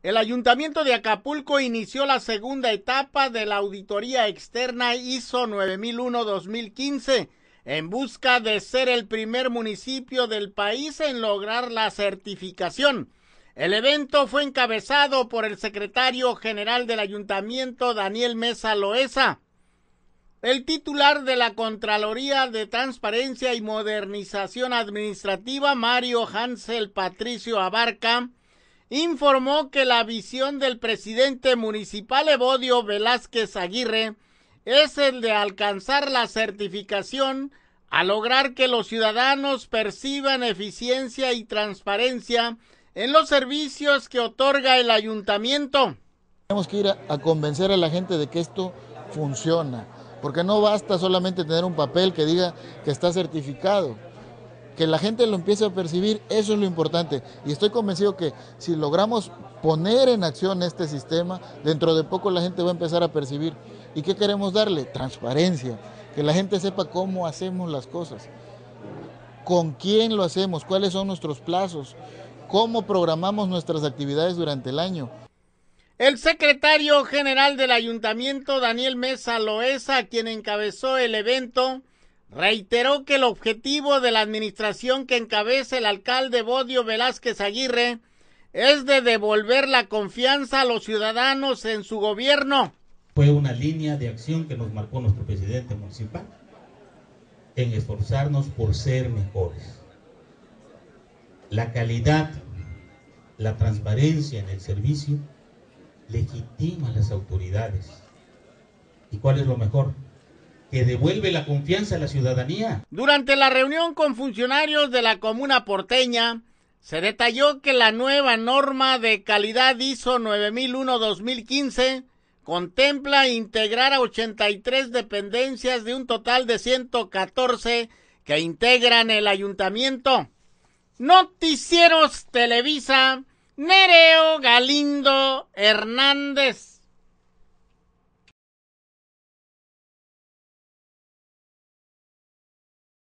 El Ayuntamiento de Acapulco inició la segunda etapa de la auditoría externa ISO 9001-2015 en busca de ser el primer municipio del país en lograr la certificación. El evento fue encabezado por el secretario general del Ayuntamiento, Daniel Mesa Loesa. El titular de la Contraloría de Transparencia y Modernización Administrativa, Mario Hansel Patricio Abarca, informó que la visión del presidente municipal Evodio Velázquez Aguirre es el de alcanzar la certificación a lograr que los ciudadanos perciban eficiencia y transparencia en los servicios que otorga el ayuntamiento. Tenemos que ir a, a convencer a la gente de que esto funciona, porque no basta solamente tener un papel que diga que está certificado que la gente lo empiece a percibir, eso es lo importante. Y estoy convencido que si logramos poner en acción este sistema, dentro de poco la gente va a empezar a percibir. ¿Y qué queremos darle? Transparencia, que la gente sepa cómo hacemos las cosas, con quién lo hacemos, cuáles son nuestros plazos, cómo programamos nuestras actividades durante el año. El secretario general del ayuntamiento, Daniel Mesa Loesa, quien encabezó el evento, reiteró que el objetivo de la administración que encabeza el alcalde Bodio Velázquez Aguirre es de devolver la confianza a los ciudadanos en su gobierno. Fue una línea de acción que nos marcó nuestro presidente municipal en esforzarnos por ser mejores. La calidad, la transparencia en el servicio legitima a las autoridades. ¿Y cuál es lo mejor? que devuelve la confianza a la ciudadanía. Durante la reunión con funcionarios de la comuna porteña, se detalló que la nueva norma de calidad ISO 9001-2015 contempla integrar a 83 dependencias de un total de 114 que integran el ayuntamiento. Noticieros Televisa, Nereo Galindo Hernández.